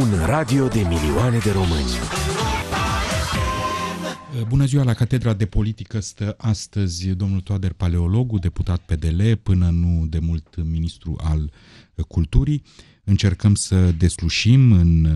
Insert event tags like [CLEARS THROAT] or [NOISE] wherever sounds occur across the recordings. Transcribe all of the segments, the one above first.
Un radio de milioane de români. Bună ziua! La Catedra de Politică stă astăzi domnul Toader Paleologu, deputat PDL, până nu de mult ministru al culturii. Încercăm să deslușim în,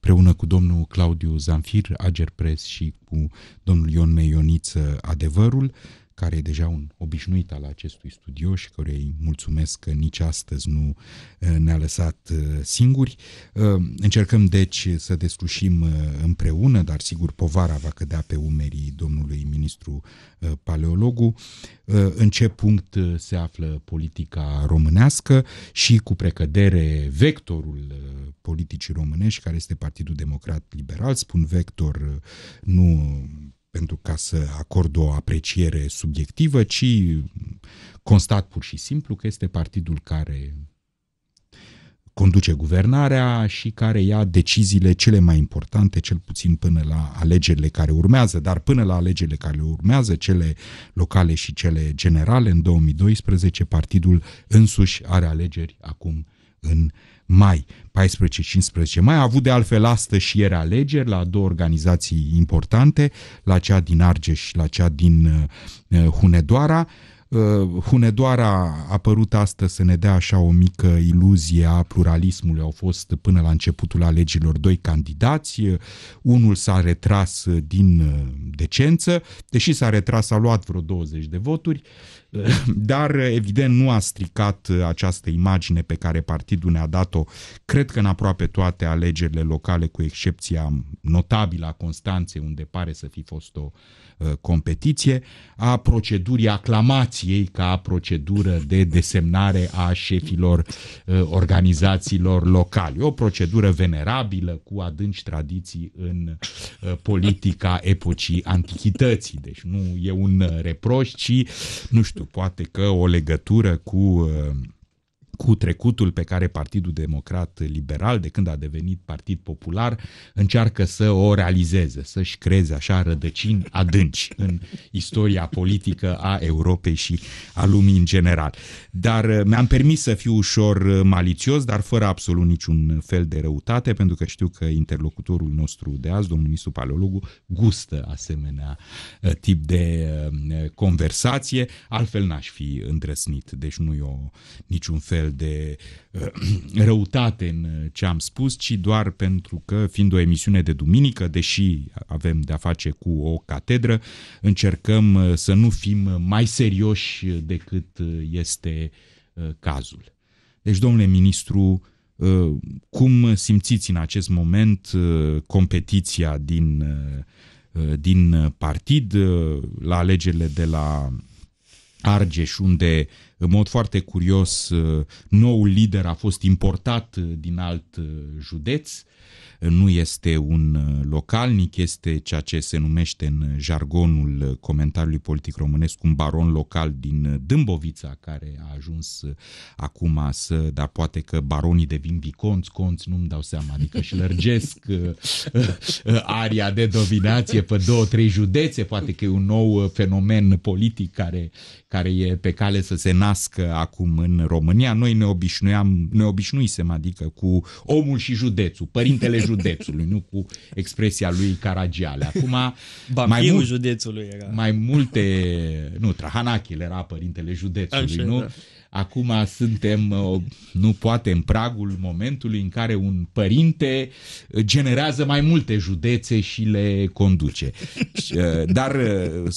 preună cu domnul Claudiu Zanfir, Agerpres și cu domnul Ion Meioniță adevărul care e deja un obișnuit al acestui studio și căruia îi mulțumesc că nici astăzi nu uh, ne-a lăsat uh, singuri. Uh, încercăm deci să deslușim împreună, dar sigur povara va cădea pe umerii domnului ministru paleologu, în ce punct se află politica românească și cu precădere vectorul politicii românești, care este Partidul Democrat Liberal, spun vector, nu pentru ca să acord o apreciere subiectivă, ci constat pur și simplu că este partidul care conduce guvernarea și care ia deciziile cele mai importante, cel puțin până la alegerile care urmează, dar până la alegerile care urmează, cele locale și cele generale, în 2012, partidul însuși are alegeri acum în mai, 14-15 mai. A avut de altfel astăzi și ieri alegeri la două organizații importante, la cea din Argeș și la cea din uh, uh, Hunedoara. Uh, Uh, Hunedoara apărut astăzi să ne dea așa o mică iluzie a pluralismului. Au fost până la începutul alegerilor doi candidați. Unul s-a retras din uh, decență, deși s-a retras, a luat vreo 20 de voturi, uh, dar evident nu a stricat această imagine pe care partidul ne-a dat-o, cred că în aproape toate alegerile locale, cu excepția notabilă a Constanței, unde pare să fi fost o uh, Uh, competiție, a procedurii aclamației ca procedură de desemnare a șefilor uh, organizațiilor locale. O procedură venerabilă cu adânci tradiții în uh, politica epocii antichității. Deci nu e un reproș, ci, nu știu, poate că o legătură cu cu trecutul pe care Partidul Democrat Liberal, de când a devenit Partid Popular, încearcă să o realizeze, să-și creeze așa rădăcini adânci în istoria politică a Europei și a lumii în general. Dar uh, mi-am permis să fiu ușor uh, malițios, dar fără absolut niciun fel de răutate, pentru că știu că interlocutorul nostru de azi, domnul ministru Paleologu, gustă asemenea uh, tip de conversație, altfel n-aș fi îndrăsnit, deci nu e o, niciun fel fel de eh, [CLEARS THROAT] răutate în eh, ce am spus, ci doar pentru că, fiind o emisiune de duminică, deși avem de-a face cu o catedră, încercăm eh, să nu fim mai serioși decât este cazul. Deci, domnule ministru, cum simțiți în acest moment competiția din, din partid la alegerile de la Argeș, unde în mod foarte curios, uh, noul lider a fost importat uh, din alt uh, județ nu este un uh, localnic, este ceea ce se numește în jargonul uh, comentariului politic românesc un baron local din uh, Dâmbovița care a ajuns acum să, dar poate că baronii devin viconți, conți, nu-mi dau seama, adică și lărgesc aria de dominație pe două, trei județe, poate că e un nou fenomen politic care, care e pe cale să se nască acum în România. Noi ne obișnuiam, ne obișnuisem, adică cu omul și județul, părinte cuvintele județului, nu cu expresia lui Caragiale. Acum, [LAUGHS] Bafirul mai mult, județului era. Mai multe, nu, Trahanachil era părintele județului, Așa, nu? Da. Acum suntem, uh, nu poate, în pragul momentului în care un părinte uh, generează mai multe județe și le conduce. [LAUGHS] Uh, dar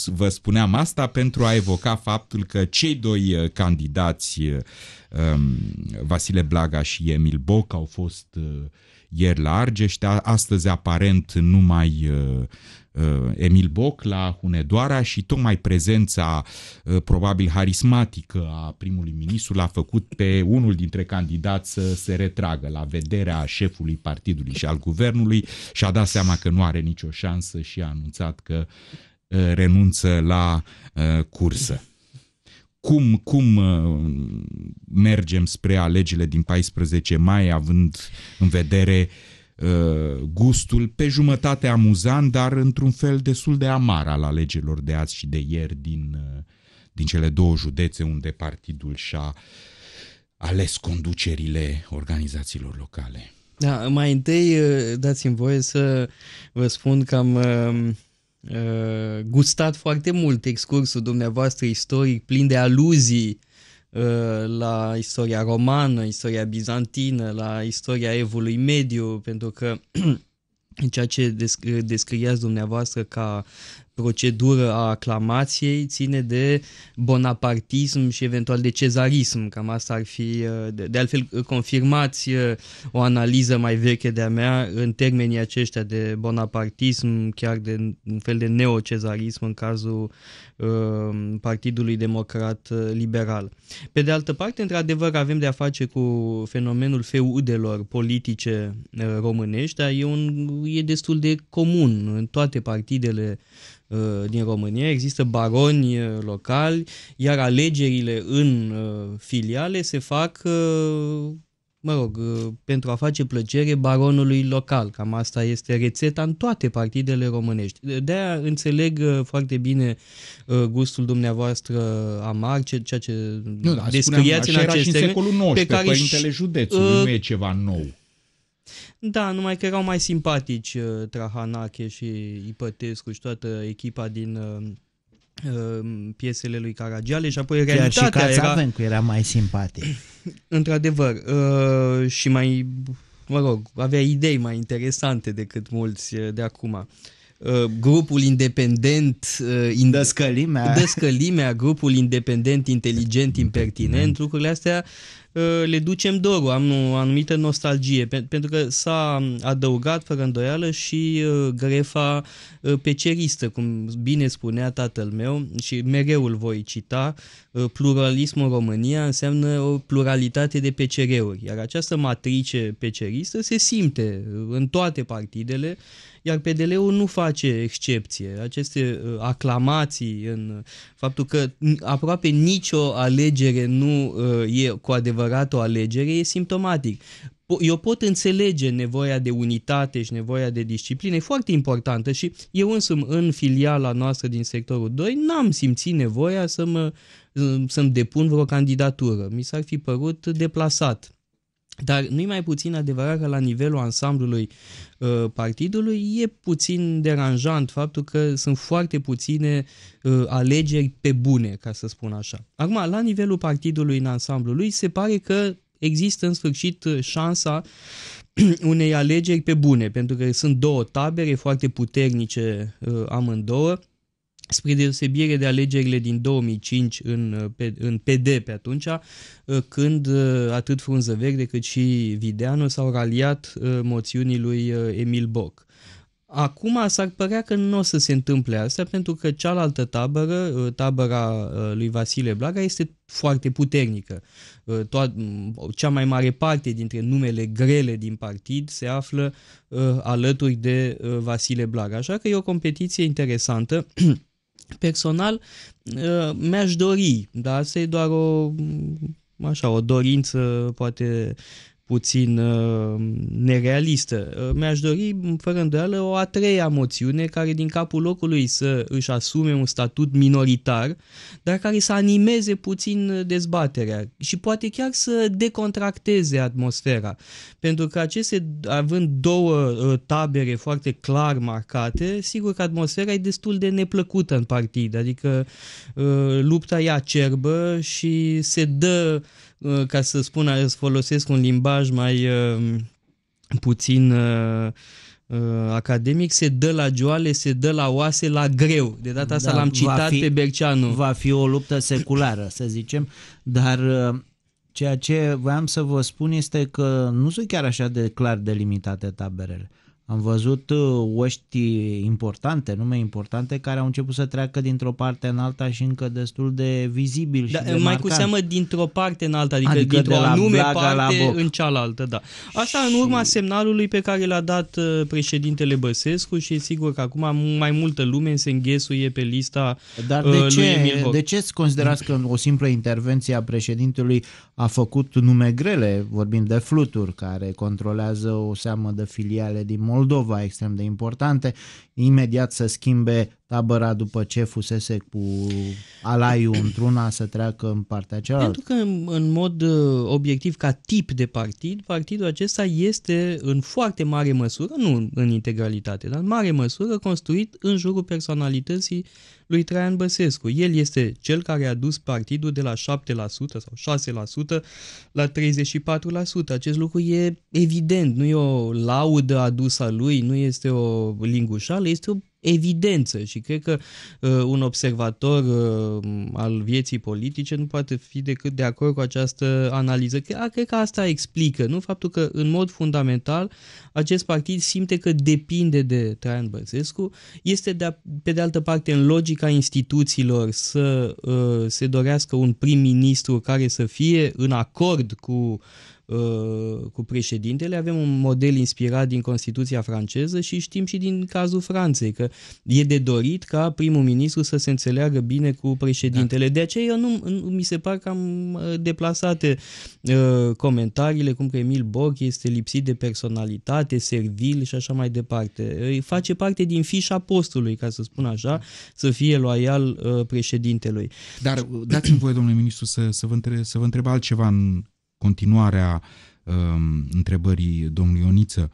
vă spuneam asta pentru a evoca faptul că cei doi candidați, um, Vasile Blaga și Emil Boc, au fost ieri la Argeș, astăzi aparent numai uh, uh, Emil Boc la Hunedoara și tocmai prezența uh, probabil harismatică a primului ministru l-a făcut pe unul dintre candidați să se retragă la vederea șefului partidului și al guvernului și a dat seama că nu are nicio șansă și a anunțat că renunță la cursă cum, cum uh, mergem spre alegerile din 14 mai, având în vedere uh, gustul pe jumătate amuzant, dar într-un fel destul de amar al alegerilor de azi și de ieri din, uh, din cele două județe unde partidul și-a ales conducerile organizațiilor locale. Da, mai întâi dați-mi voie să vă spun că am Uh, gustat foarte mult excursul dumneavoastră istoric, plin de aluzii uh, la istoria romană, istoria bizantină, la istoria evului mediu, pentru că [CLEARS THROAT] în ceea ce descriați dumneavoastră ca procedură a aclamației ține de bonapartism și eventual de cezarism. Cam asta ar fi, uh, de, altfel, confirmați uh, o analiză mai veche de-a mea în termenii aceștia de bonapartism, chiar de un fel de neocezarism în cazul uh, Partidului Democrat Liberal. Pe de altă parte, într-adevăr, avem de a face cu fenomenul feudelor politice românești, dar e, un, e destul de comun în toate partidele Uh, din România, există baroni uh, locali, iar alegerile în uh, filiale se fac, mă rog, pentru a face plăcere baronului local. Cam asta este rețeta în toate partidele românești. De-aia înțeleg foarte bine gustul dumneavoastră amar, ceea ce nu, da, descriați spuneam, în acest în secolul XIX, pe care, Părintele Județului, uh, nu e ceva nou. Da, numai că erau mai simpatici uh, Trahanache și Ipătescu și toată echipa din uh, uh, piesele lui Caragiale și apoi Chiar realitatea și era... Chiar era mai simpatic. [CLEARS THROAT] Într-adevăr, uh, și mai, mă rog, avea idei mai interesante decât mulți de acum. Uh, grupul independent... Uh, in... Dăscălimea. Dăscălimea, grupul independent, inteligent, impertinent, lucrurile astea Ă, le ducem dorul, am o anumită nostalgie, pentru că s-a adăugat fără îndoială și ă, grefa ă, peceristă, cum bine spunea tatăl meu și mereu îl voi cita, pluralismul în România înseamnă o pluralitate de pecereuri, iar această matrice peceristă se simte în toate partidele, iar PDL-ul nu face excepție. Aceste aclamații în faptul că aproape nicio alegere nu e cu adevărat declarat o alegere e simptomatic. Eu pot înțelege nevoia de unitate și nevoia de disciplină, e foarte importantă și eu însumi în filiala noastră din sectorul 2 n-am simțit nevoia să mă, să-mi depun vreo candidatură. Mi s-ar fi părut deplasat dar nu-i mai puțin adevărat că la nivelul ansamblului uh, partidului e puțin deranjant faptul că sunt foarte puține uh, alegeri pe bune, ca să spun așa. Acum, la nivelul partidului în ansamblul lui, se pare că există în sfârșit uh, șansa [CLEARS THROAT] unei alegeri pe bune, pentru că sunt două tabere foarte puternice uh, amândouă spre deosebire de alegerile din 2005 în, uh, în PD pe atunci, uh, când uh, atât Frunză Verde cât și Videanu s-au raliat moțiunii lui Emil Boc. Acum s-ar părea că nu o să se întâmple asta, pentru că cealaltă tabără, tabăra lui Vasile Blaga, este foarte puternică. Toat, mm, cea mai mare parte dintre numele grele din partid se află alături de Vasile Blaga, așa că e o competiție interesantă [CLEARS THROAT] personal uh, mi-aș dori, dar asta e doar o, așa, o dorință poate puțin uh, nerealistă. Uh, mi-aș dori, fără îndoială, o a treia moțiune care din capul locului să își asume un statut minoritar, dar care să animeze puțin uh, dezbaterea și poate chiar să decontracteze atmosfera. Pentru că aceste, având două tabere foarte clar marcate, sigur că atmosfera e destul de neplăcută în partid, adică lupta e acerbă și se dă Uh, ca să spun, să folosesc un limbaj mai uh, puțin uh, academic, se dă la joale, se dă la oase, la greu. De data asta da, l-am citat fi, pe Berceanu. Va fi o luptă seculară, să zicem, dar ceea ce voiam să vă spun este că nu sunt chiar așa de clar delimitate taberele. Uh, am văzut uh, oști importante, nume importante, care au început să treacă dintr-o parte în alta și încă destul de vizibil da, și da, de Mai marcan. cu seamă dintr-o parte în alta, adică, adică dintr-o anume parte la în cealaltă. Da. Asta și... în urma semnalului pe care l-a dat uh, președintele Băsescu și e sigur că acum mai multă lume se înghesuie pe lista Dar uh, de lui ce, Emil De ce considerați că o simplă intervenție a președintelui a făcut nume grele, vorbim de fluturi, care controlează o seamă de filiale din Moldova? Moldova extrem de importante, imediat să schimbe tabăra după ce fusese cu alaiul [CLEARS THROAT] într-una să treacă în partea cealaltă? Pentru că în, în mod uh, obiectiv, ca tip de partid, partidul acesta este în foarte mare măsură, nu în integralitate, dar în mare măsură construit în jurul personalității lui Traian Băsescu. El este cel care a dus partidul de la 7% sau 6% la 34%. Acest lucru e evident, nu e o laudă adusă lui, nu este o lingușală, este o evidență și cred că uh, un observator uh, al vieții politice nu poate fi decât de acord cu această analiză. Cred, cred că asta explică, nu? Faptul că, în mod fundamental, acest partid simte că depinde de Traian Băsescu, este, de a, pe de altă parte, în logica instituțiilor să uh, se dorească un prim-ministru care să fie în acord cu uh, Uh, cu președintele, avem un model inspirat din Constituția franceză și știm și din cazul Franței că e de dorit ca primul ministru să se înțeleagă bine cu președintele. Da. De aceea nu, mi se par cam uh, deplasate uh, comentariile, cum că Emil Borg este lipsit de personalitate, servil și așa mai departe. Face parte din fișa postului, ca să spun așa, să fie loial uh, președintelui. Dar dați-mi voie, domnule ministru, să, să, vă întreb, să vă întreb altceva în continuarea um, întrebării domnului Ioniță,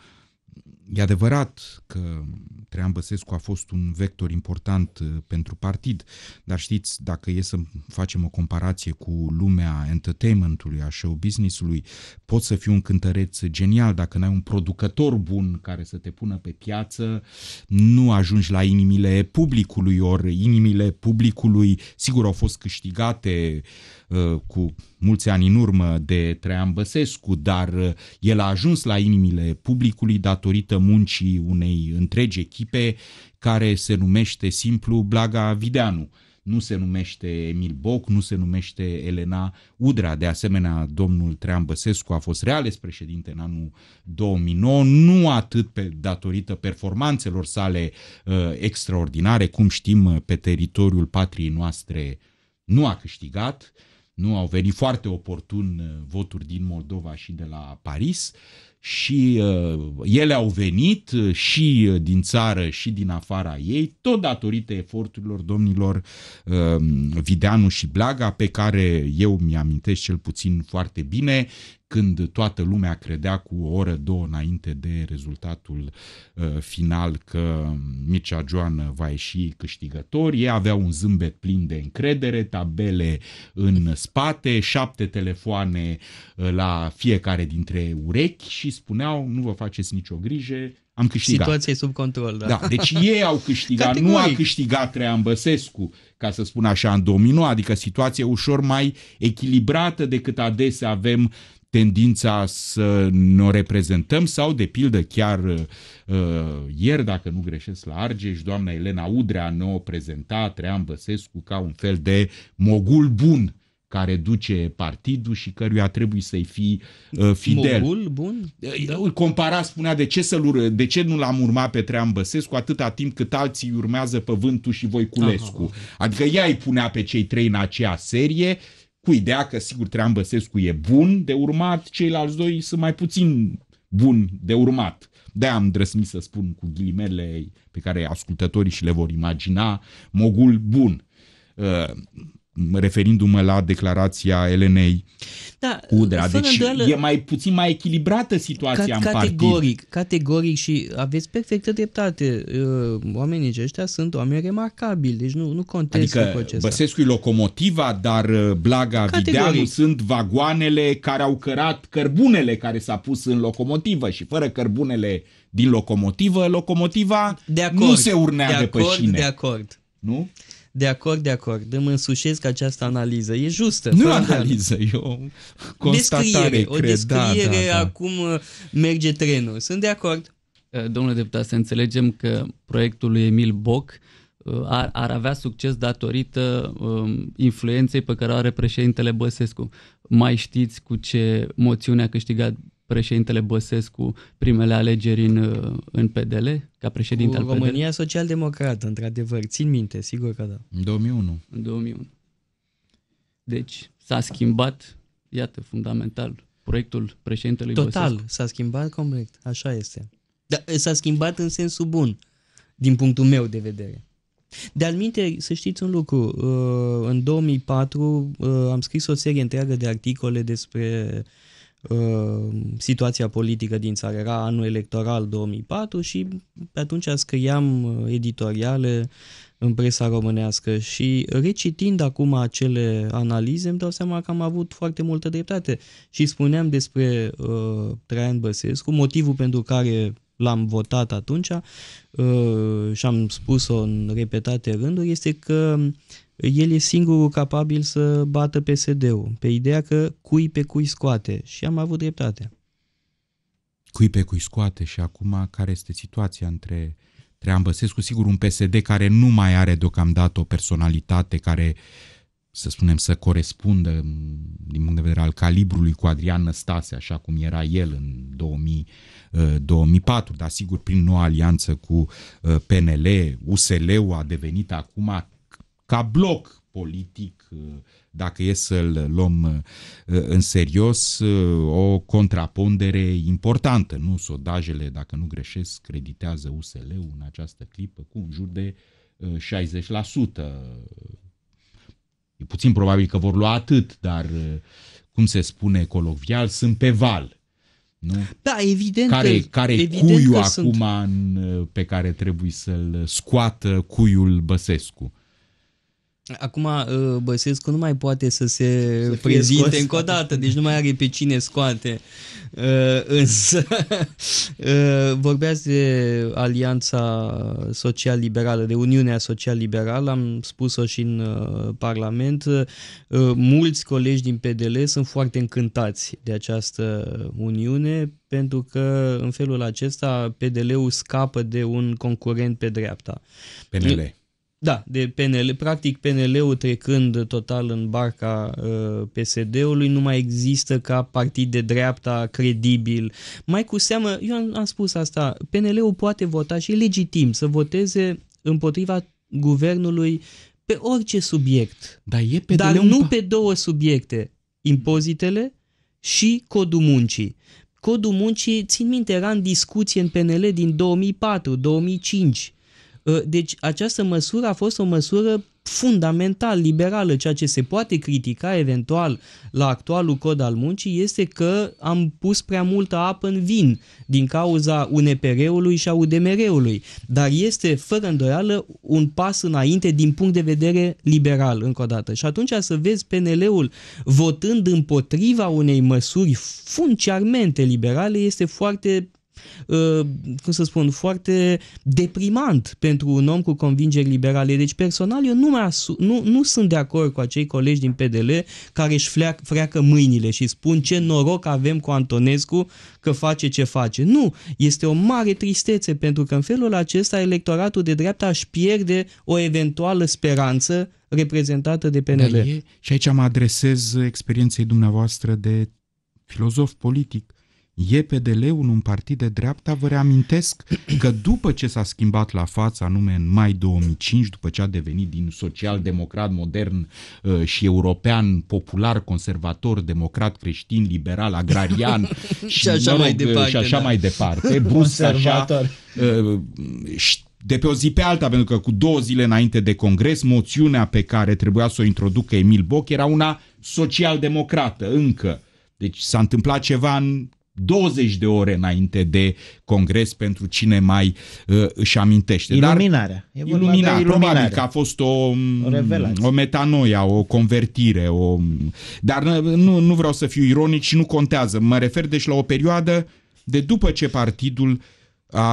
E adevărat că Traian Băsescu a fost un vector important uh, pentru partid, dar știți, dacă e să facem o comparație cu lumea entertainmentului, a show business-ului, poți să fii un cântăreț genial, dacă n-ai un producător bun care să te pună pe piață, nu ajungi la inimile publicului, ori inimile publicului, sigur, au fost câștigate uh, cu mulți ani în urmă de Traian Băsescu, dar uh, el a ajuns la inimile publicului datorită muncii unei întregi echipe care se numește simplu Blaga Videanu nu se numește Emil Boc, nu se numește Elena Udra. De asemenea, domnul Trean Băsescu a fost reales președinte în anul 2009, nu atât pe datorită performanțelor sale uh, extraordinare, cum știm uh, pe teritoriul patriei noastre nu a câștigat, uh, nu au venit foarte oportun uh, voturi din Moldova și de la Paris și uh, ele au venit uh, și uh, din țară și din afara ei, tot datorită eforturilor domnilor uh, Videanu și Blaga, pe care eu mi-amintesc cel puțin foarte bine când toată lumea credea cu o oră, două înainte de rezultatul uh, final că Mircea Joană va ieși câștigător. Ei aveau un zâmbet plin de încredere, tabele în spate, șapte telefoane uh, la fiecare dintre urechi și spuneau nu vă faceți nicio grijă, am câștigat. Situația e sub control, da. da. Deci ei au câștigat, nu a câștigat Trean Băsescu, ca să spun așa, în domino, adică situație ușor mai echilibrată decât adesea avem tendința să ne reprezentăm sau, de pildă, chiar uh, ieri, dacă nu greșesc, la Argeș, doamna Elena Udrea ne-o prezenta Trean Băsescu ca un fel de mogul bun care duce partidul și căruia trebuie să-i fi uh, fidel. Mogul bun? Da. Îl compara, spunea, de ce, să de ce nu l-am urmat pe Trean Băsescu atâta timp cât alții urmează pe Vântu și Voiculescu. Aha. Ah, ah. Adică ea îi punea pe cei trei în aceea serie cu ideea că, sigur, Trean Băsescu e bun de urmat, ceilalți doi sunt mai puțin buni de urmat. de am drăsmit să spun cu ghilimele pe care ascultătorii și le vor imagina, mogul bun. Uh, referindu-mă la declarația Elenei da, Udrea. Deci îndoială, e mai puțin mai echilibrată situația cat, în Categoric, partid. categoric și aveți perfectă dreptate. Uh, oamenii aceștia sunt oameni remarcabili, deci nu, nu contest adică, Băsescu locomotiva, dar uh, Blaga, Videanu sunt vagoanele care au cărat cărbunele care s-a pus în locomotivă și fără cărbunele din locomotivă, locomotiva de acord, nu se urnea de, acord, de pe șine. De acord, nu? De acord, de acord. Îmi însușesc că această analiză. E justă. Nu analiză, e o constatare, descriere, cred. O da, descriere da, da, da. acum uh, merge trenul. Sunt de acord. Uh, domnule deputat, să înțelegem că proiectul lui Emil Boc uh, ar, ar avea succes datorită um, influenței pe care o are președintele Băsescu. Mai știți cu ce moțiune a câștigat președintele Băsescu primele alegeri în, în PDL, ca președinte Cu al România PDL. România Social-Democrată, într-adevăr, țin minte, sigur că da. În 2001. În 2001. Deci s-a schimbat, iată, fundamental, proiectul președintelui Total, Băsescu. s-a schimbat complet, așa este. Dar s-a schimbat în sensul bun, din punctul meu de vedere. De al minte, să știți un lucru, uh, în 2004 uh, am scris o serie întreagă de articole despre Uh, situația politică din țară. Era anul electoral 2004 și pe atunci scriam uh, editoriale în presa românească și recitind acum acele analize îmi dau seama că am avut foarte multă dreptate și spuneam despre uh, Traian Băsescu, motivul pentru care l-am votat atunci uh, și am spus-o în repetate rânduri, este că el e singurul capabil să bată PSD-ul, pe ideea că cui pe cui scoate și am avut dreptate. Cui pe cui scoate și acum care este situația între Treambăsescu, sigur un PSD care nu mai are deocamdată o personalitate care să spunem, să corespundă mm, din punct de vedere al calibrului cu Adrian Năstase, așa cum era el în 2000, 2004, uh, dar sigur prin noua alianță cu uh, PNL, USL-ul a devenit acum ca bloc politic, uh, dacă e să-l luăm uh, în serios, uh, o contrapondere importantă. Nu sondajele, dacă nu greșesc, creditează USL-ul în această clipă cu în jur de 60%. E puțin probabil că vor lua atât, dar cum se spune colovial sunt pe val. Nu? Da, evident. Care, că, care evident că acum sunt... în, pe care trebuie să-l scoată cuiul Băsescu? Acum uh, Băsescu nu mai poate să se să prezinte scos. încă o dată, deci nu mai are pe cine scoate. Uh, însă [LAUGHS] uh, vorbeați de Alianța Social-Liberală, de Uniunea Social-Liberală, am spus-o și în Parlament. Mulți colegi din PDL sunt foarte încântați de această Uniune pentru că în felul acesta PDL-ul scapă de un concurent pe dreapta. PNL. Da, de PNL, practic PNL-ul trecând total în barca uh, PSD-ului, nu mai există ca partid de dreapta credibil. Mai cu seamă, eu am, am spus asta, PNL-ul poate vota și e legitim să voteze împotriva guvernului pe orice subiect. Dar, e pe dar nu pa... pe două subiecte, impozitele și codul muncii. Codul muncii, țin minte, era în discuție în PNL din 2004-2005 Ă, deci această măsură a fost o măsură fundamental liberală. Ceea ce se poate critica eventual la actualul cod al muncii este că am pus prea multă apă în vin din cauza UNPR-ului și a UDMR-ului. Dar este, fără îndoială, un pas înainte din punct de vedere liberal, încă o dată. Și atunci să vezi PNL-ul votând împotriva unei măsuri funciarmente liberale este foarte Uh, cum să spun, foarte deprimant pentru un om cu convingeri liberale. Deci, personal, eu nu, mai asu- nu, nu sunt de acord cu acei colegi din PDL care își fleac, freacă mâinile și spun ce noroc avem cu Antonescu că face ce face. Nu, este o mare tristețe pentru că în felul acesta electoratul de dreapta își pierde o eventuală speranță reprezentată de PNL. Da, e, și aici mă adresez experienței dumneavoastră de filozof politic E EPDL-ul, un partid de dreapta, vă reamintesc că după ce s-a schimbat la față, anume în mai 2005, după ce a devenit din social-democrat modern uh, și european, popular, conservator, democrat, creștin, liberal, agrarian [LAUGHS] și, așa, mă rog, mai departe, și așa da. mai departe, brusc așa, uh, de pe o zi pe alta, pentru că cu două zile înainte de congres, moțiunea pe care trebuia să o introducă Emil Boc era una social-democrată încă. Deci s-a întâmplat ceva în 20 de ore înainte de congres pentru cine mai uh, își amintește. Iluminarea. Dar, e iluminarea, iluminarea. probabil că a fost o, um, o, o metanoia, o convertire. O, um, dar nu, nu vreau să fiu ironic și nu contează. Mă refer deci la o perioadă de după ce partidul a,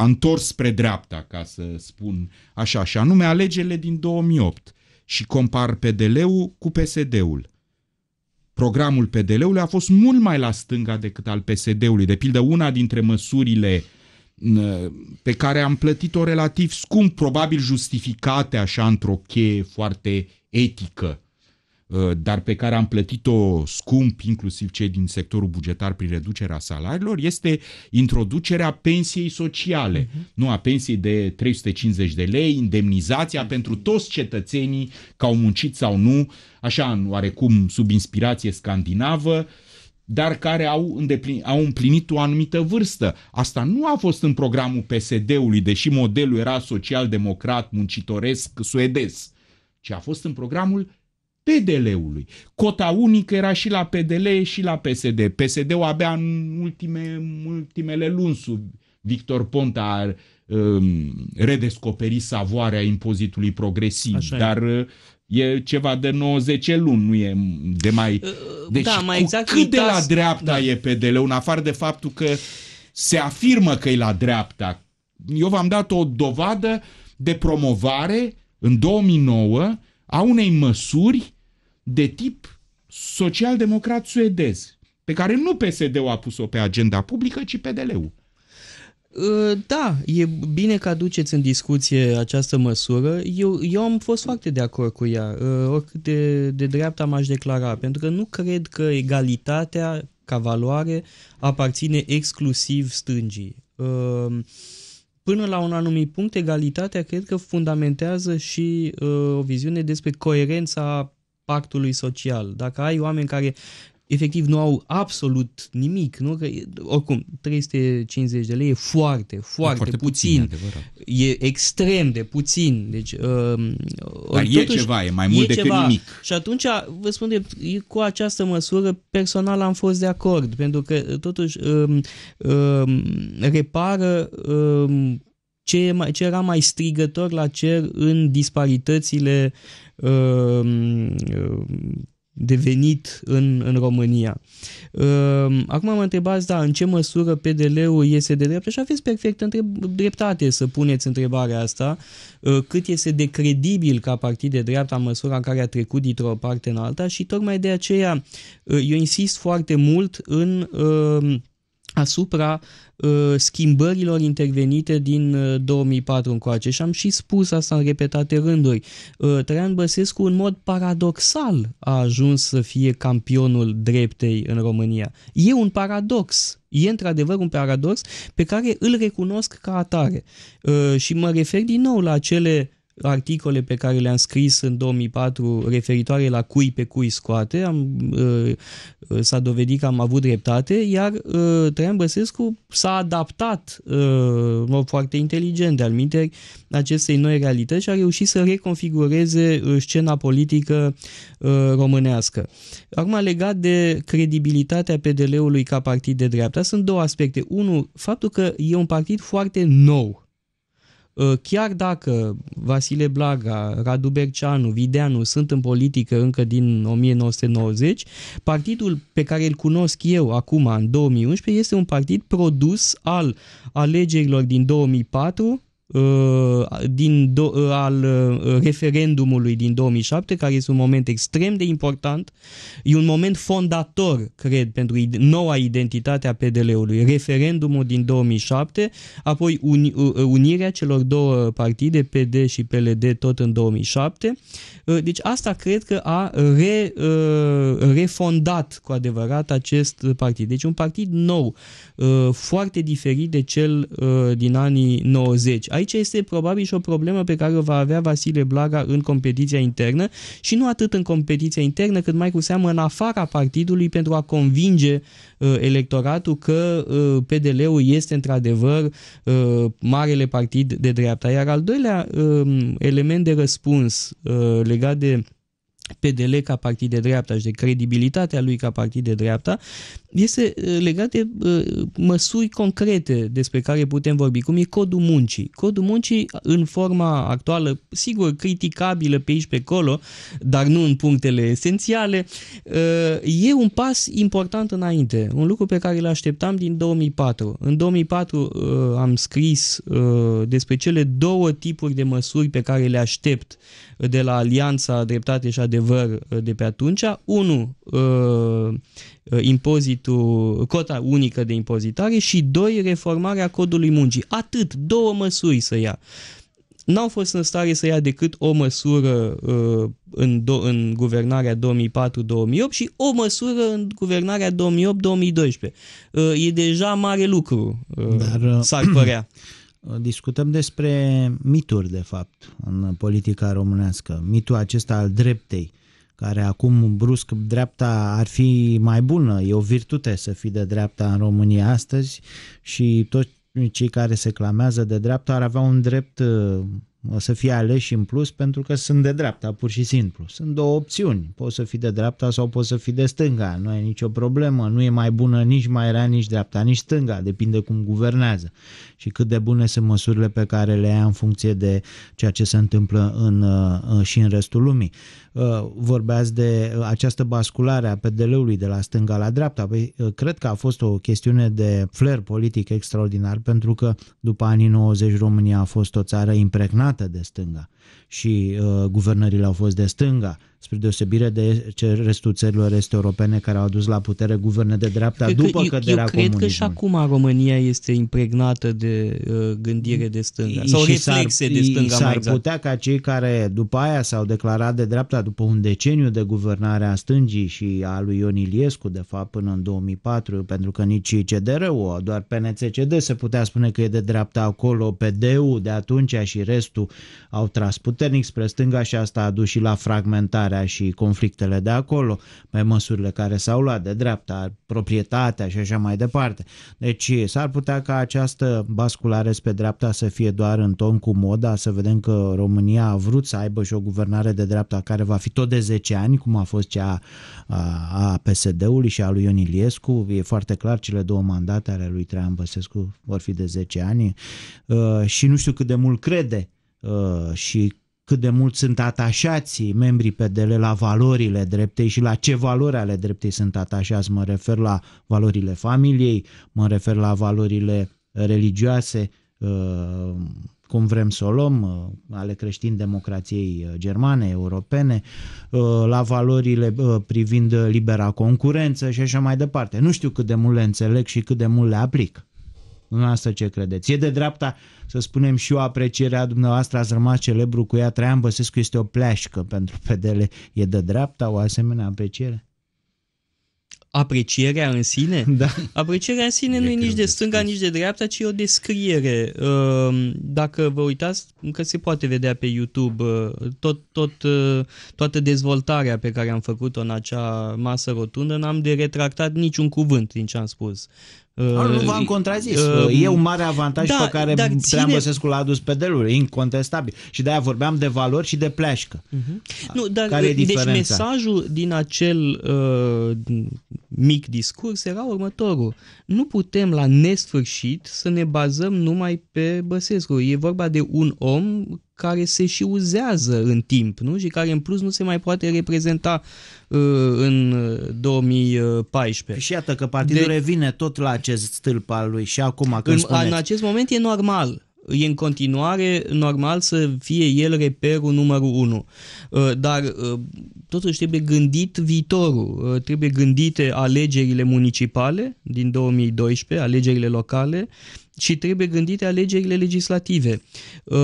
a întors spre dreapta, ca să spun așa, și anume alegerile din 2008 și compar PDL-ul cu PSD-ul programul PDL-ului a fost mult mai la stânga decât al PSD-ului. De pildă, una dintre măsurile pe care am plătit-o relativ scump, probabil justificate așa într-o cheie foarte etică, Uh, dar pe care am plătit-o scump, inclusiv cei din sectorul bugetar prin reducerea salariilor, este introducerea pensiei sociale, uh-huh. nu a pensiei de 350 de lei, indemnizația pentru toți cetățenii, că au muncit sau nu, așa, oarecum sub inspirație scandinavă, dar care au, îndeplin, au împlinit o anumită vârstă. Asta nu a fost în programul PSD-ului, deși modelul era social-democrat, muncitoresc, suedez, ci a fost în programul PDL-ului. Cota unică era și la PDL și la PSD. PSD-ul abia în ultime, ultimele luni sub Victor Ponta a um, redescoperit savoarea impozitului progresiv, Așa dar e uh, e ceva de 90 luni, nu e de mai... Uh, deci da, mai exact cât uitați... de la dreapta da. e PDL-ul, în afară de faptul că se afirmă că e la dreapta. Eu v-am dat o dovadă de promovare în 2009 a unei măsuri de tip social-democrat suedez, pe care nu PSD-ul a pus-o pe agenda publică, ci PDL-ul. Ă, da, e bine că aduceți în discuție această măsură. Eu, eu am fost foarte de acord cu ea, ă, oricât de, de dreapta m-aș declara, pentru că nu cred că egalitatea ca valoare aparține exclusiv stângii. Ă, până la un anumit punct, egalitatea cred că fundamentează și o viziune despre coerența pactului social, dacă ai oameni care efectiv nu au absolut nimic, nu? Că, oricum, 350 de lei e foarte, foarte, foarte puțin. puțin e extrem de puțin. Deci, uh, Dar e ceva, e mai mult e decât ceva. nimic. Și atunci, vă spun cu această măsură personal am fost de acord, pentru că totuși um, um, repară um, ce, ce era mai strigător la cer în disparitățile uh, Um, devenit în, în România. Um, acum mă întrebați, da, în ce măsură PDL-ul iese de dreapta? Și deci aveți perfect întreb, dreptate să puneți întrebarea asta, uh, cât este de credibil ca partid de dreapta în măsura în care a trecut dintr-o parte în alta și tocmai de aceea uh, eu insist foarte mult în um, asupra uh, schimbărilor intervenite din uh, 2004 încoace și am și spus asta în repetate rânduri. Uh, Traian Băsescu în mod paradoxal a ajuns să fie campionul dreptei în România. E un paradox, e într-adevăr un paradox pe care îl recunosc ca atare. Uh, și mă refer din nou la acele articole pe care le-am scris în 2004 referitoare la cui pe cui scoate, am, uh, uh, s-a dovedit că am avut dreptate, iar uh, Traian Băsescu s-a adaptat în mod foarte inteligent de alminteri acestei noi realități și a reușit să reconfigureze scena politică românească. Acum, legat de credibilitatea PDL-ului ca partid de dreapta, sunt două aspecte. Unul, faptul că e un partid foarte nou Ă, chiar dacă Vasile Blaga, Radu Berceanu, Videanu sunt în politică încă din 1990, partidul pe care îl cunosc eu acum, în 2011, este un partid produs al alegerilor din 2004, Uh, din do, uh, al uh, referendumului din 2007, care este un moment extrem de important, e un moment fondator, cred, pentru noua identitate a PDL-ului. Referendumul din 2007, apoi uni, unirea celor două partide, PD și PLD, tot în 2007. Deci asta cred că a re, refondat cu adevărat acest partid. Deci un partid nou, foarte diferit de cel din anii 90. Aici este probabil și o problemă pe care o va avea Vasile Blaga în competiția internă și nu atât în competiția internă, cât mai cu seamă în afara partidului pentru a convinge uh, electoratul că uh, PDL-ul este într-adevăr uh, marele partid de dreapta. Iar al doilea uh, element de răspuns uh, legat de PDL ca partid de dreapta și de credibilitatea lui ca partid de dreapta este uh, legat de uh, măsuri concrete despre care putem vorbi, cum e codul muncii. Codul muncii în forma actuală, sigur, criticabilă pe aici pe acolo, dar nu în punctele esențiale, uh, e un pas important înainte, un lucru pe care îl așteptam din 2004. În 2004 am scris despre cele două tipuri de măsuri pe care le aștept de la Alianța Dreptate și a de într-adevăr ă, de pe atunci. Unu, ă, ă, impozitul, cota unică de impozitare și doi, reformarea codului muncii. Atât, două măsuri să ia n-au fost în stare să ia decât o măsură în, do- în guvernarea 2004-2008 și o măsură în guvernarea 2008-2012. e deja mare lucru, Dar, s-ar părea. [CLEARS THROAT] discutăm despre mituri, de fapt, în politica românească. Mitul acesta al dreptei, care acum brusc dreapta ar fi mai bună, e o virtute să fii de dreapta în România astăzi și toți cei care se clamează de dreapta ar avea un drept o să fie aleși în plus pentru că sunt de dreapta, pur și simplu. Sunt două opțiuni, poți să fii de dreapta sau poți să fii de stânga, nu ai nicio problemă, nu e mai bună nici mai rea, nici dreapta, nici stânga, depinde cum guvernează și cât de bune sunt măsurile pe care le ai în funcție de ceea ce se întâmplă în, uh, uh, și în restul lumii. Uh, vorbeați de uh, această basculare a PDL-ului de la stânga la dreapta. Păi, uh, cred că a fost o chestiune de flair politic extraordinar, pentru că după anii 90 România a fost o țară impregnată de stânga și uh, guvernările au fost de stânga, spre deosebire de ce restul țărilor este europene care au adus la putere guverne de dreapta cred după că, căderea eu, eu cred că și acum România este impregnată de uh, gândire de stânga sau și reflexe de stânga. S-ar mai exact. putea ca cei care după aia s-au declarat de dreapta după un deceniu de guvernare a stângii și a lui Ion Iliescu, de fapt, până în 2004, pentru că nici CDR-ul, doar PNCCD se putea spune că e de dreapta acolo, PD-ul de atunci și restul au tras puternic spre stânga și asta a dus și la fragmentarea și conflictele de acolo, pe măsurile care s-au luat de dreapta, proprietatea și așa mai departe. Deci s-ar putea ca această basculare spre dreapta să fie doar în ton cu moda, să vedem că România a vrut să aibă și o guvernare de dreapta care va fi tot de 10 ani, cum a fost cea a, PSD-ului și a lui Ion Iliescu. E foarte clar, cele două mandate ale lui Traian Băsescu vor fi de 10 ani uh, și nu știu cât de mult crede Uh, și cât de mult sunt atașați membrii PDL la valorile dreptei și la ce valori ale dreptei sunt atașați. Mă refer la valorile familiei, mă refer la valorile religioase, uh, cum vrem să o luăm, uh, ale creștin-democrației germane, europene, la valorile privind libera concurență și așa mai departe. Nu știu cât de mult le înțeleg și cât de mult le aplic. Dumneavoastră ce credeți? E de dreapta, să spunem și eu, aprecierea dumneavoastră, ați rămas celebru cu ea, Traian Băsescu este o pleașcă pentru PDL. E de dreapta o asemenea apreciere? Aprecierea în sine? [LAUGHS] Da. Aprecierea în sine de nu e nici de stânga, spus. nici de dreapta, ci o descriere. Ehm, dacă vă uitați, că se poate vedea pe YouTube ehm, tot, tot, ehm, toată dezvoltarea pe care am făcut-o în acea masă rotundă, n-am de retractat niciun cuvânt din ce am spus Uh, nu v-am contrazis. Uh, e un mare avantaj da, pe care Trean ține... Băsescu l-a adus pe deluri, incontestabil. Și de-aia vorbeam de valori și de pleașcă. Uh-huh. Nu, dar, care e deci diferența? Deci mesajul din acel uh, mic discurs era următorul. Nu putem la nesfârșit să ne bazăm numai pe Băsescu. E vorba de un om care se și uzează în timp nu? și care în plus nu se mai poate reprezenta Uh, în 2014. Uh, și iată că partidul de... revine tot la acest stâlp al lui și acum când în, spuneți. în acest moment e normal e în continuare normal să fie el reperul numărul unu. Uh, dar totuși trebuie gândit viitorul, trebuie gândite alegerile municipale din 2012, alegerile locale, și trebuie gândite alegerile legislative. Uh,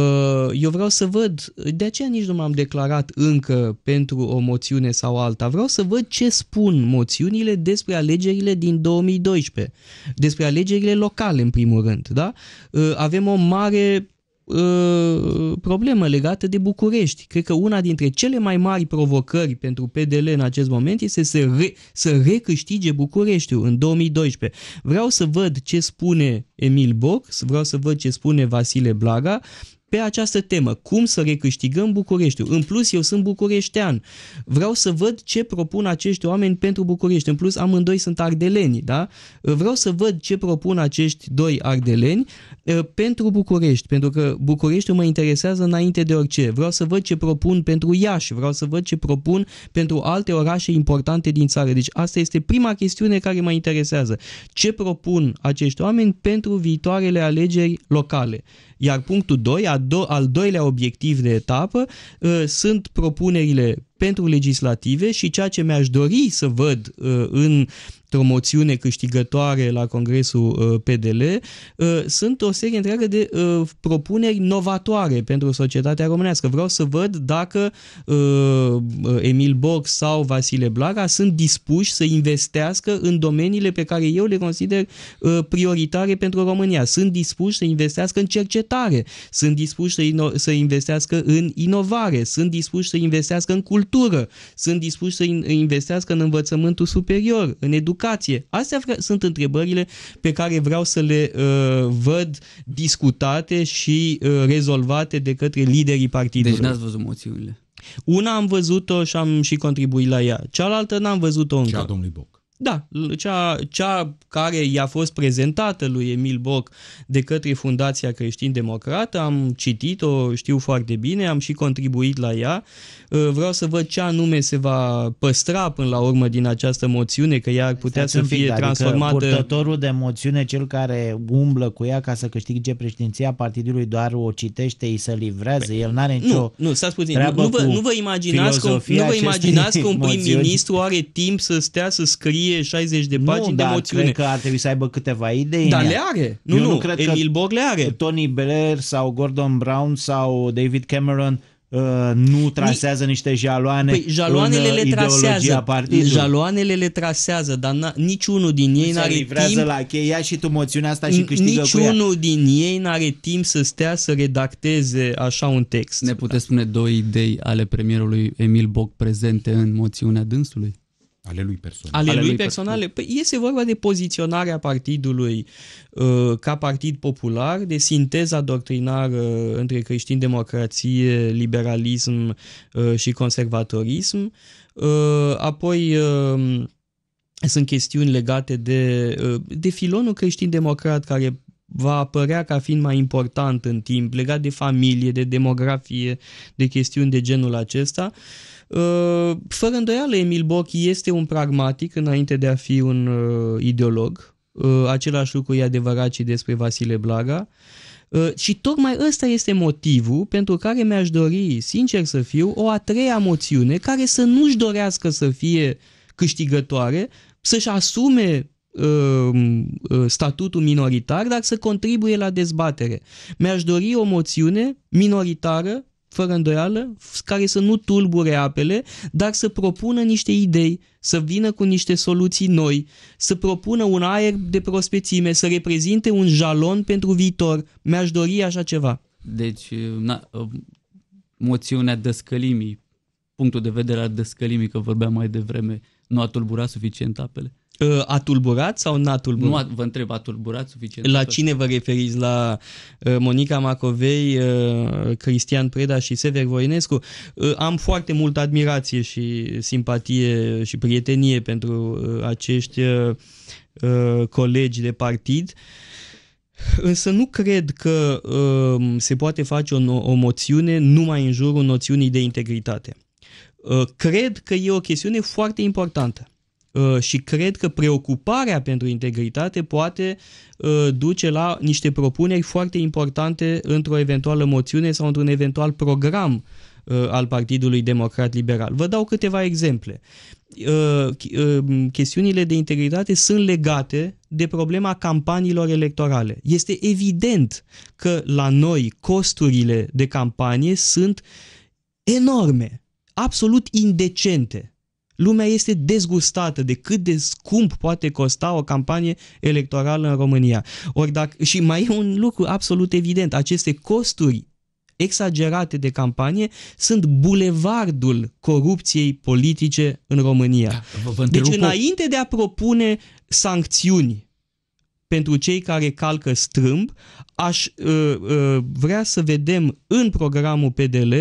eu vreau să văd, de aceea nici nu m-am declarat încă pentru o moțiune sau alta, vreau să văd ce spun moțiunile despre alegerile din 2012, despre alegerile locale în primul rând. Da? Uh, avem o mare Uh, problemă legată de București. Cred că una dintre cele mai mari provocări pentru PDL în acest moment este să, re, să recâștige Bucureștiul în 2012. Vreau să văd ce spune Emil Boc, vreau să văd ce spune Vasile Blaga, pe această temă, cum să recâștigăm Bucureștiul. În plus, eu sunt bucureștean. Vreau să văd ce propun acești oameni pentru București. În plus, amândoi sunt ardeleni, da? Vreau să văd ce propun acești doi ardeleni pentru București, pentru că Bucureștiul mă interesează înainte de orice. Vreau să văd ce propun pentru Iași, vreau să văd ce propun pentru alte orașe importante din țară. Deci asta este prima chestiune care mă interesează. Ce propun acești oameni pentru viitoarele alegeri locale? Iar punctul 2, do- al doilea obiectiv de etapă uh, sunt propunerile pentru legislative și ceea ce mi-aș dori să văd uh, în o moțiune câștigătoare la Congresul uh, PDL, uh, sunt o serie întreagă de uh, propuneri novatoare pentru societatea românească. Vreau să văd dacă Emil Boc sau Vasile Blaga sunt dispuși să investească în domeniile pe care eu le consider prioritare pentru România. Sunt dispuși să investească în cercetare, sunt dispuși să, să investească în inovare, sunt dispuși să investească în cultură, sunt dispuși să investească în învățământul superior, în educație educație? Astea sunt întrebările pe care vreau să le uh, văd discutate și uh, rezolvate de către liderii partidului. Deci n-ați văzut moțiunile. Una am văzut-o și am și contribuit la ea. Cealaltă n-am văzut-o încă. Cea domnului Boc. Da, cea, cea care i-a fost prezentată lui Emil Boc de către Fundația Creștin Democrată, am citit-o, știu foarte bine, am și contribuit la ea. Uh, vreau să văd ce anume se va păstra până la urmă din această moțiune, că ea ar putea Stați să fie pic, adică transformată... Adică purtătorul de moțiune, cel care umblă cu ea ca să câștige președinția partidului, doar o citește, îi să livrează, păi, el n-are nicio Nu, nu, stați puțin, nu, nu, vă, nu vă imaginați, că, nu vă imaginați că un prim-ministru are timp să stea să scrie 60 de pagini nu, de dar moțiune. cred că ar trebui să aibă câteva idei. Dar le are. Nu, Eu nu, nu cred Emil Borg le are. Tony Blair sau Gordon Brown sau David Cameron Uh, nu trasează niște jaloane păi, jaloanele le uh, trasează, partidului. Jaloanele le trasează, dar niciunul din ei nu are timp... la cheia și tu moțiunea asta și câștigă Niciunul din ei nu are timp să stea să redacteze așa un text. Ne puteți spune două idei ale premierului Emil Boc prezente în moțiunea dânsului? Ale lui personale. Ale, ale lui, lui personale. Păi este vorba de poziționarea partidului uh, ca partid popular, de sinteza doctrinară între creștin, democrație, liberalism uh, și conservatorism. Uh, apoi uh, sunt chestiuni legate de, uh, de filonul creștin-democrat care va apărea ca fiind mai important în timp, legat de familie, de demografie, de chestiuni de genul acesta. Uh, Uh, fără îndoială, Emil Boc este un pragmatic înainte de a fi un uh, ideolog. Uh, același lucru e adevărat și despre Vasile Blaga. Și tocmai ăsta este motivul pentru care mi-aș dori, sincer să fiu, o a treia moțiune care să nu-și dorească să fie câștigătoare, să-și asume um, statutul minoritar, dar să contribuie la dezbatere. Mi-aș dori o moțiune minoritară fără îndoială, care să nu tulbure apele, dar să propună niște idei, să vină cu niște soluții noi, să propună un aer de prospețime, să reprezinte un jalon pentru viitor. Mi-aș dori așa ceva. Deci, uh, na, uh, moțiunea dăscălimii, punctul de vedere al dăscălimii, că vorbeam mai devreme, nu a tulburat suficient apele? Uh, a tulburat sau n-a tulburat? Nu vă întreb, a tulburat suficient? La cine vă referiți? La uh, Monica Macovei, uh, Cristian Preda și Sever Voinescu? Am foarte multă admirație și simpatie și prietenie pentru acești colegi de partid. Însă nu cred că uh, se poate face o, o moțiune numai în jurul noțiunii de integritate. Uh, cred că e o chestiune foarte importantă. Uh, și cred că preocuparea pentru integritate poate uh, duce la niște propuneri foarte importante într-o eventuală moțiune sau într-un eventual program uh, al Partidului Democrat Liberal. Vă dau câteva exemple. Chestiunile de integritate sunt legate de problema campaniilor electorale. Este evident că la noi costurile de campanie sunt enorme, absolut indecente. Lumea este dezgustată de cât de scump poate costa o campanie electorală în România. Ori dacă, și mai e un lucru absolut evident, aceste costuri exagerate de campanie sunt bulevardul corupției politice în România. Da, deci înainte de a propune sancțiuni pentru cei care calcă strâmb, aș uh, uh, vrea să vedem în programul PDL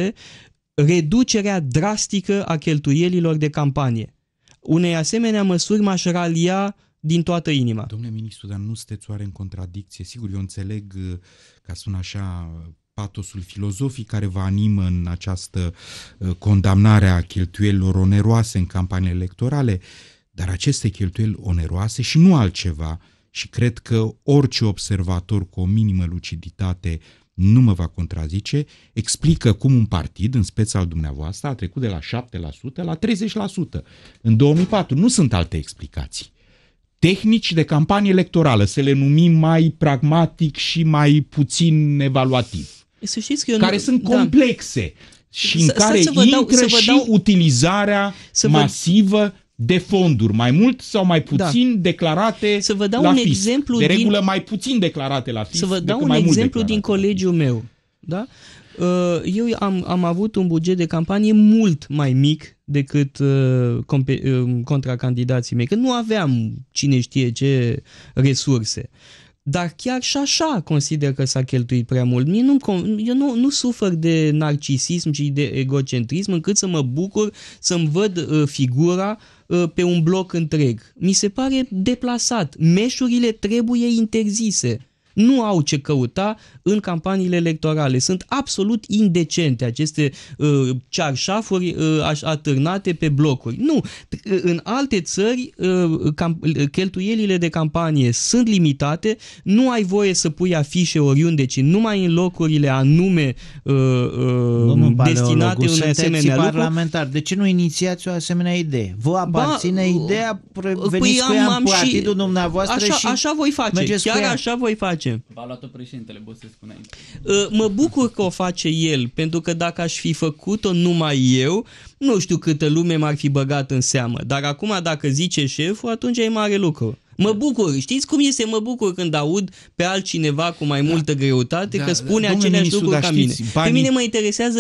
reducerea drastică a cheltuielilor de campanie. Unei asemenea măsuri m-aș ralia din toată inima. Domnule ministru, dar nu sunteți oare în contradicție? Sigur, eu înțeleg uh, ca sună așa patosul filozofic care vă animă în această uh, condamnare a cheltuielilor oneroase în campanii electorale, dar aceste cheltuieli oneroase și nu altceva, și cred că orice observator cu o minimă luciditate nu mă va contrazice, explică cum un partid, în speța al dumneavoastră, a trecut de la 7% la 30% în 2004. Nu sunt alte explicații. Tehnici de campanie electorală, să le numim mai pragmatic și mai puțin evaluativ. Să știți că eu care nu... sunt da. complexe. Da și în care să vă dau, intră să vă dau, și utilizarea să vă, masivă de fonduri, mai mult sau mai da. puțin da. declarate Să vă dau la un fisc. exemplu De regulă din... mai puțin declarate la fisc Să vă dau un exemplu din colegiul meu. Da? Uh, eu am, am avut un buget de campanie mult mai mic decât uh, uh, contracandidații mei, că nu aveam cine știe ce resurse. Uh, dar chiar și așa consider că s-a cheltuit prea mult. Mie nu eu nu, nu sufăr de narcisism și de egocentrism încât să mă bucur să-mi văd uh, figura uh, pe un bloc întreg. Mi se pare deplasat. Meșurile trebuie interzise nu au ce căuta în campaniile electorale. Sunt absolut indecente aceste uh, cearșafuri uh, atârnate pe blocuri. Nu, în alte țări uh, cam- cheltuielile de campanie sunt limitate, nu ai voie să pui afișe oriunde, ci numai în locurile anume uh, uh, destinate unui asemenea parlamentar, de ce nu inițiați o asemenea idee? Vă aparține ba, uh, ideea, păi veniți păi cu am, în am și, dumneavoastră așa, și așa voi face, chiar așa voi face face. V-a luat-o președintele Băsescu înainte. Ă, mă bucur că o face el, pentru că dacă aș fi făcut-o numai eu, nu știu câtă lume m-ar fi băgat în seamă. Dar acum dacă zice șeful, atunci e mare lucru. Mă bucur, știți cum este? Mă bucur când aud pe altcineva cu mai da. multă da, greutate da, că spune da, aceleași lucruri ca mine. Banii... Pe mine mă interesează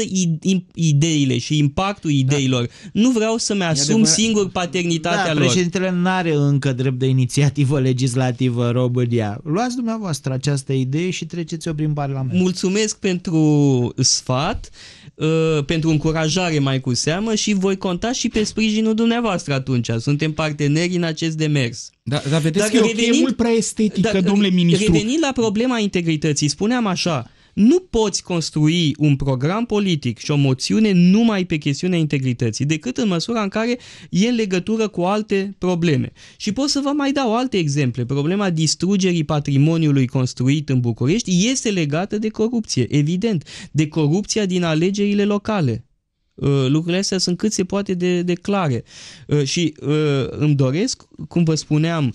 ideile și impactul da. ideilor. Da. Nu vreau să-mi asum adevărat... singur paternitatea da, lor. Președintele nu are încă drept de inițiativă legislativă în România. Luați dumneavoastră această idee și treceți-o prin Parlament. Mulțumesc pentru sfat. Uh, pentru încurajare mai cu seamă și voi conta și pe sprijinul dumneavoastră atunci. Suntem parteneri în acest demers. Da, dar vedeți dar că revenind, e mult prea estetică, da, domnule ministru. Revenind la problema integrității, spuneam așa, nu poți construi un program politic și o moțiune numai pe chestiunea integrității, decât în măsura în care e în legătură cu alte probleme. Și pot să vă mai dau alte exemple. Problema distrugerii patrimoniului construit în București este legată de corupție, evident, de corupția din alegerile locale uh, lucrurile astea sunt cât se poate de, de clare. Uh, și uh, îmi doresc, cum vă spuneam,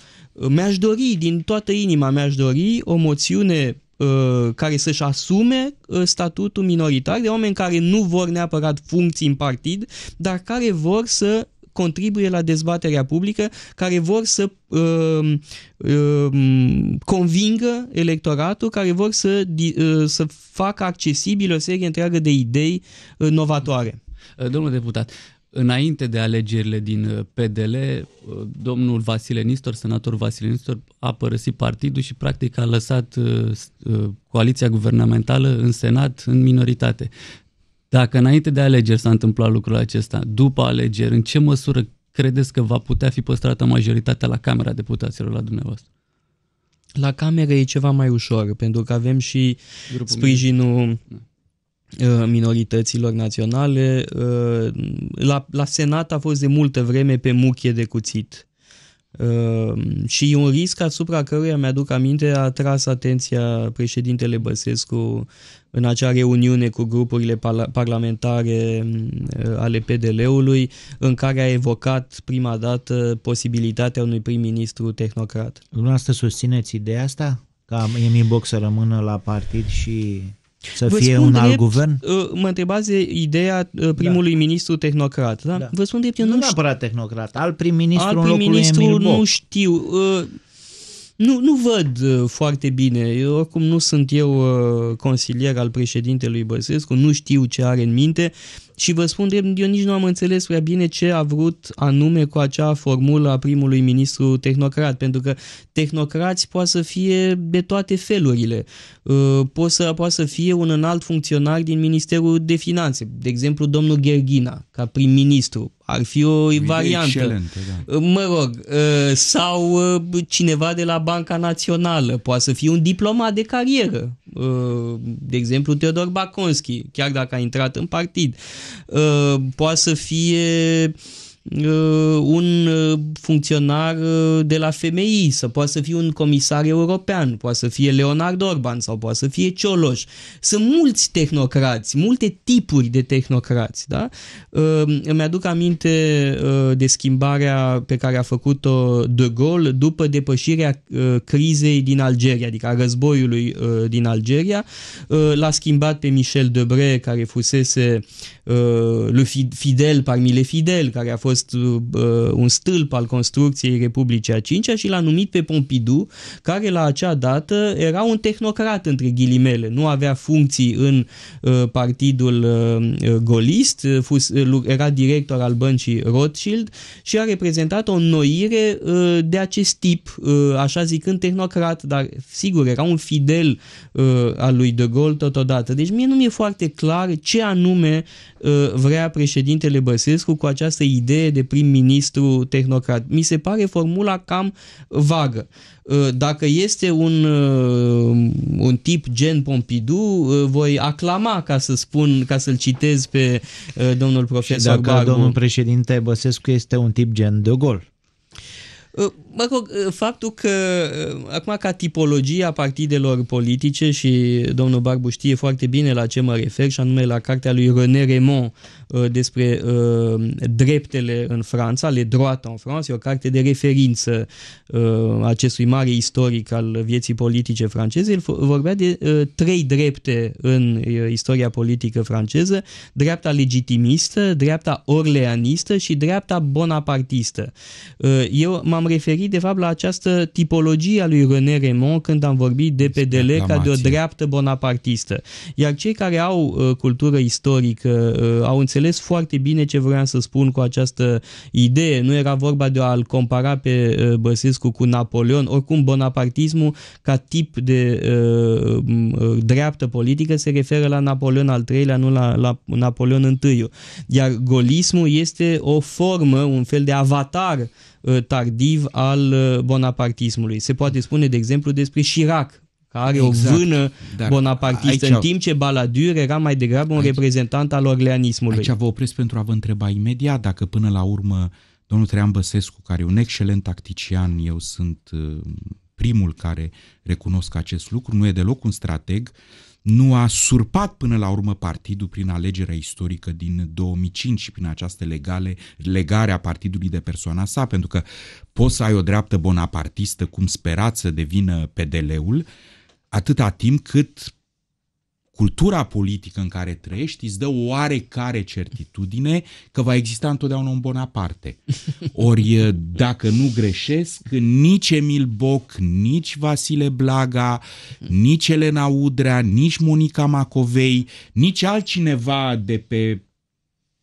mi-aș dori, din toată inima mi-aș dori o moțiune Uh, care să-și asume uh, statutul minoritar, de oameni care nu vor neapărat funcții în partid, dar care vor să contribuie la dezbaterea publică, care vor să uh, uh, convingă electoratul, care vor să, uh, să facă accesibil o serie întreagă de idei uh, novatoare. Uh, domnul deputat, înainte de alegerile din uh, PDL, uh, domnul Vasile Nistor, senator Vasile Nistor, a părăsit partidul și practic a lăsat uh, coaliția guvernamentală în Senat în minoritate. Dacă înainte de alegeri s-a întâmplat lucrul acesta, după alegeri, în ce măsură credeți că va putea fi păstrată majoritatea la Camera Deputaților la dumneavoastră? La Camera e ceva mai ușor, pentru că avem și Grupul sprijinul Uh, minorităților naționale. Uh, la, la Senat a fost de multă vreme pe muchie de cuțit. Uh, și e un risc asupra căruia mi-aduc aminte a tras atenția președintele Băsescu în acea reuniune cu grupurile parlamentare ale PDL-ului, în care a evocat prima dată posibilitatea unui prim-ministru tehnocrat. Dumneavoastră susțineți ideea asta? Ca Emi Boc să rămână la partid și să Vă fie un drept, alt guvern? Uh, mă întrebați de ideea uh, primului da. ministru tehnocrat, da? da? Vă spun drept, eu nu, nu știu. tehnocrat, al prim-ministru al prim-ministru în locul lui Emil Boc. nu știu. Uh, nu, nu văd uh, foarte bine. Eu, oricum nu sunt eu uh, consilier al președintelui Băsescu, nu știu ce are în minte și vă spun drept, eu nici nu am înțeles prea bine ce a vrut anume cu acea formulă a primului ministru tehnocrat, pentru că tehnocrați poate să fie de toate felurile. Uh, poate să, poate să fie un înalt funcționar din Ministerul de Finanțe, de exemplu domnul Gherghina, ca prim-ministru, ar fi o, o variantă. Da. Mă rog, uh, sau uh, cineva de la Banca Națională, poate să fie un diplomat de carieră, uh, de exemplu Teodor Baconski, chiar dacă a intrat în partid, poate să fie Uh, un uh, funcționar uh, de la FMI, să poate să fie un comisar european, poate să fie Leonard Orban sau poate să fie Cioloș. Sunt mulți tehnocrați, multe tipuri de tehnocrați. Da? Îmi aduc aminte de schimbarea pe care a făcut-o De Gaulle după depășirea crizei din Algeria, adică a războiului din Algeria. L-a schimbat pe Michel Debré, care fusese le Fidel, le Fidel, care a fost fost uh, un stâlp al construcției Republicii a V-a și l-a numit pe Pompidou, care la acea dată era un tehnocrat între ghilimele, nu avea funcții în uh, partidul uh, golist, fus, uh, era director al băncii Rothschild și a reprezentat o noire uh, de acest tip, uh, așa zicând tehnocrat, dar sigur era un fidel uh, al lui De Gaulle totodată. Deci mie nu mi-e foarte clar ce anume uh, vrea președintele Băsescu cu această idee idee de prim-ministru tehnocrat. Mi se pare formula cam vagă. Uh, dacă este un, uh, un tip gen Pompidou, uh, voi aclama, ca să spun, ca să-l citez pe domnul profesor Și dacă Barbu. domnul președinte Băsescu este un tip gen de gol mă rog, uh, faptul că uh, acum ca tipologia partidelor politice și domnul Barbu știe foarte bine la ce mă refer și anume la cartea lui René Raymond uh, despre uh, dreptele în Franța, le droite în Franța, e o carte de referință uh, acestui mare istoric al vieții politice franceze. El vorbea de uh, trei drepte în istoria politică franceză, dreapta legitimistă, dreapta orleanistă și dreapta bonapartistă. Eu m-am referit referit de fapt la această tipologie a lui René Raymond când am vorbit de PDL ca de o dreaptă bonapartistă. Iar cei care au uh, cultură istorică uh, au înțeles foarte bine ce vreau să spun cu această idee. Nu era vorba de a-l compara pe uh, Băsescu cu Napoleon. Oricum, bonapartismul ca tip de uh, uh dreaptă politică se referă la Napoleon al III-lea, nu la, la Napoleon I. Iar golismul este o formă, un fel de avatar Uh, tardiv al uh, bonapartismului. Se poate spune, de exemplu, despre Chirac, care exact. o vână Dar bonapartistă, aici... în timp ce Baladur era mai degrabă un aici... reprezentant al orleanismului. Aici vă opresc pentru a vă întreba imediat dacă până la urmă domnul Trean Băsescu, care e un excelent tactician, eu sunt uh, primul care recunosc acest lucru, nu e deloc un strateg, uh, nu a surpat până la urmă partidul prin alegerea istorică din 2005 și prin această legale, legare a partidului de persoana sa, pentru că poți să ai o dreaptă bonapartistă, cum sperați să devină PDL-ul, atâta timp cât cultura politică în care trăiești îți dă oarecare certitudine că va exista întotdeauna un Bonaparte. [LAUGHS] Ori, dacă nu greșesc, nici Emil Boc, nici Vasile Blaga, nici Elena Udrea, nici Monica Macovei, nici altcineva de pe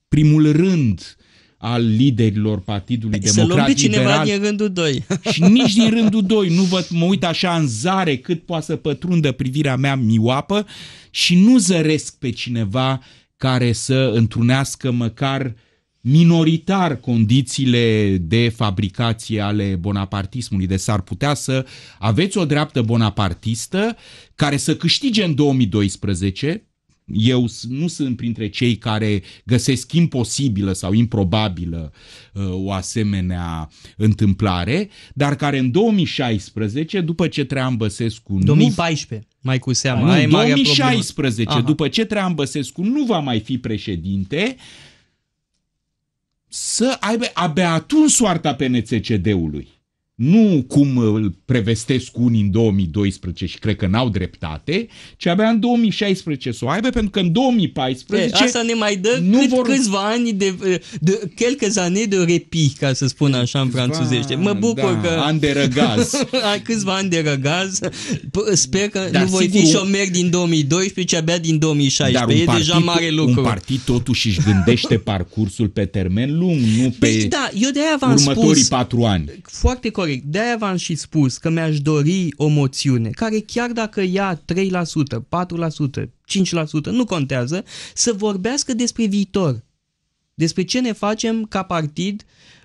primul rând al liderilor Partidului Democrat Să pe cineva liberal, din rândul 2. [LAUGHS] Și nici din rândul 2. Nu vă, mă uit așa în zare cât poate să pătrundă privirea mea mioapă și nu zăresc pe cineva care să întrunească măcar minoritar condițiile de fabricație ale bonapartismului. de deci s-ar putea să aveți o dreaptă bonapartistă care să câștige în 2012, eu nu sunt printre cei care găsesc imposibilă sau improbabilă uh, o asemenea întâmplare, dar care în 2016, după ce Trean Băsescu 2014, nu... mai cu seamă. Nu, 2016, după ce Trean Băsescu nu va mai fi președinte, să aibă abia atunci soarta PNCCD-ului nu cum îl prevestesc unii în 2012 și cred că n-au dreptate, ci abia în 2016 să o aibă, pentru că în 2014... E, asta ne mai dă nu cât, vor... câțiva ani de, de, quelques ani de repi, ca să spun așa în franțuzește. Mă bucur da, că... Ani de răgaz. [LAUGHS] câțiva ani de răgaz. Sper că Dar nu voi sigur, fi șomer din 2012, ci abia din 2016. Dar e partid, deja mare lucru. Un partid totuși își gândește [LAUGHS] parcursul pe termen lung, nu păi pe păi, da, eu de v-am următorii spus, patru ani. Foarte corect categoric. De-aia v-am și spus că mi-aș dori o moțiune care chiar dacă ia 3%, 4%, 5%, nu contează, să vorbească despre viitor. Despre ce ne facem ca partid,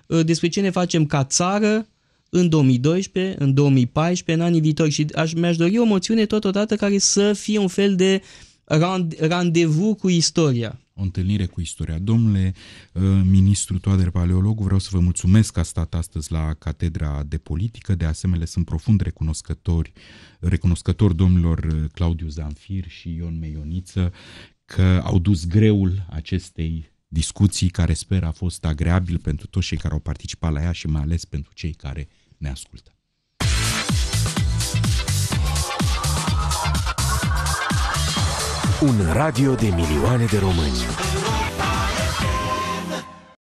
ă, despre ce ne facem ca țară în 2012, în 2014, în anii viitori. Și aș, mi-aș dori o moțiune totodată care să fie un fel de rand, randevu cu istoria o întâlnire cu istoria. Domnule uh, ministru Toader Paleolog, vreau să vă mulțumesc că a stat astăzi la Catedra de Politică. De asemenea, sunt profund recunoscători, recunoscători domnilor uh, Claudiu Zanfir și Ion Meioniță că au dus greul acestei discuții care sper a fost agreabil pentru toți cei care au participat la ea și mai ales pentru cei care ne ascultă. Un radio de milioane de români.